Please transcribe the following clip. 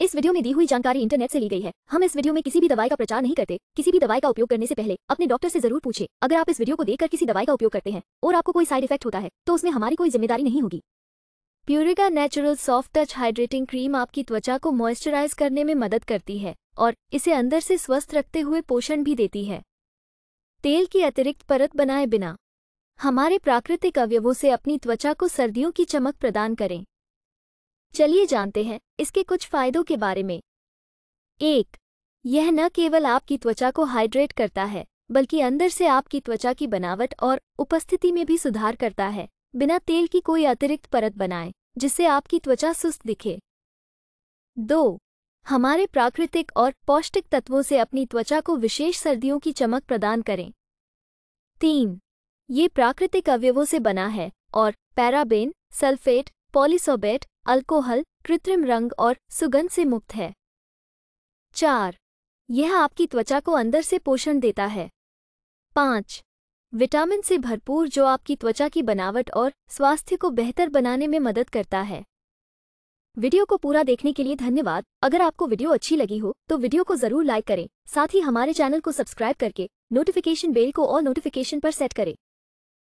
इस वीडियो में दी हुई जानकारी इंटरनेट से ली गई है हम इस वीडियो में किसी भी दवाई का प्रचार नहीं करते किसी भी दवाई का उपयोग करने से पहले अपने डॉक्टर से जरूर पूछे अगर आप इस वीडियो को देखकर किसी दवाई का उपयोग करते हैं और आपको कोई साइड इफेक्ट होता है तो उसमें हमारी कोई जिम्मेदारी नहीं होगी Purica natural soft touch hydrating cream आपकी त्वचा को मॉइस्चराइज करने में मदद करती है और इसे अंदर से स्वस्थ रखते हुए पोषण भी देती है तेल की अतिरिक्त परत बनाए बिना हमारे प्राकृतिक अवयवों से अपनी त्वचा को सर्दियों की चमक प्रदान करें चलिए जानते हैं इसके कुछ फायदों के बारे में एक यह न केवल आपकी त्वचा को हाइड्रेट करता है बल्कि अंदर से आपकी त्वचा की बनावट और उपस्थिति में भी सुधार करता है बिना तेल की कोई अतिरिक्त परत बनाए जिससे आपकी त्वचा सुस्त दिखे दो हमारे प्राकृतिक और पौष्टिक तत्वों से अपनी त्वचा को विशेष सर्दियों की चमक प्रदान करें तीन ये प्राकृतिक अवयवों से बना है और पैराबेन सल्फेट पॉलिसोबेट अल्कोहल कृत्रिम रंग और सुगंध से मुक्त है चार यह आपकी त्वचा को अंदर से पोषण देता है पाँच विटामिन से भरपूर जो आपकी त्वचा की बनावट और स्वास्थ्य को बेहतर बनाने में मदद करता है वीडियो को पूरा देखने के लिए धन्यवाद अगर आपको वीडियो अच्छी लगी हो तो वीडियो को जरूर लाइक करें साथ ही हमारे चैनल को सब्सक्राइब करके नोटिफिकेशन बेल को और नोटिफिकेशन पर सेट करें